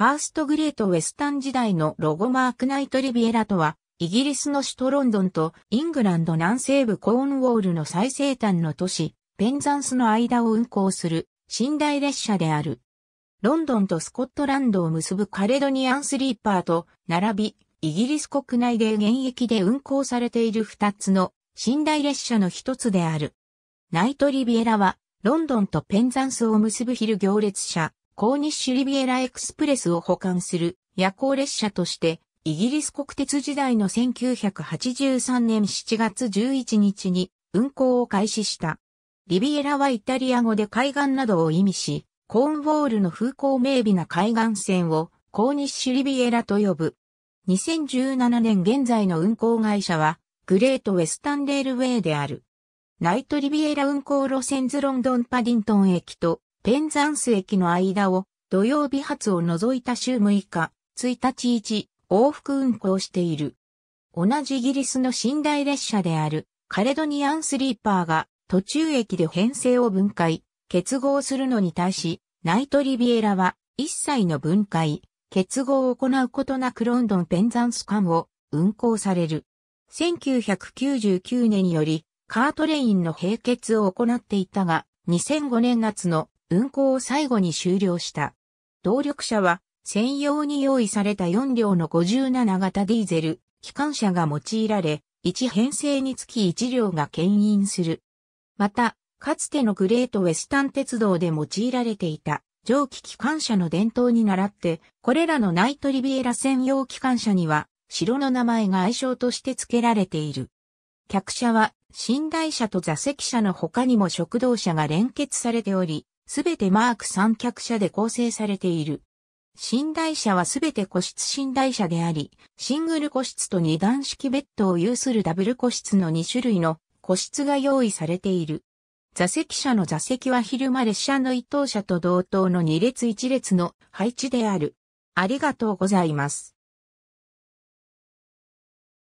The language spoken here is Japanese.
ファーストグレートウェスタン時代のロゴマークナイトリビエラとは、イギリスの首都ロンドンとイングランド南西部コーンウォールの最西端の都市、ペンザンスの間を運行する寝台列車である。ロンドンとスコットランドを結ぶカレドニアンスリーパーと並び、イギリス国内で現役で運行されている2つの寝台列車の一つである。ナイトリビエラは、ロンドンとペンザンスを結ぶ昼行列車、コーニッシュリビエラエクスプレスを保管する夜行列車として、イギリス国鉄時代の1983年7月11日に運行を開始した。リビエラはイタリア語で海岸などを意味し、コーンウォールの風光明媚な海岸線をコーニッシュリビエラと呼ぶ。2017年現在の運行会社は、グレートウェスタンレールウェイである。ナイトリビエラ運行路線ズロンドンパディントン駅とペンザンス駅の間を土曜日発を除いた週6日、1日1往復運行している。同じイギリスの寝台列車であるカレドニアンスリーパーが途中駅で編成を分解、結合するのに対し、ナイトリビエラは一切の分解、結合を行うことなくロンドンペンザンス間を運行される。1999年よりカートレインの並結を行っていたが、2005年夏の運行を最後に終了した。動力車は専用に用意された4両の57型ディーゼル、機関車が用いられ、1編成につき1両が牽引する。また、かつてのグレートウェスタン鉄道で用いられていた蒸気機関車の伝統に倣って、これらのナイトリビエラ専用機関車には、城の名前が愛称として付けられている。客車は、寝台車と座席車の他にも食堂車が連結されており、すべてマーク三脚車で構成されている。寝台車はすべて個室寝台車であり、シングル個室と二段式ベッドを有するダブル個室の2種類の個室が用意されている。座席車の座席は昼間列車の一等車と同等の2列1列の配置である。ありがとうございます。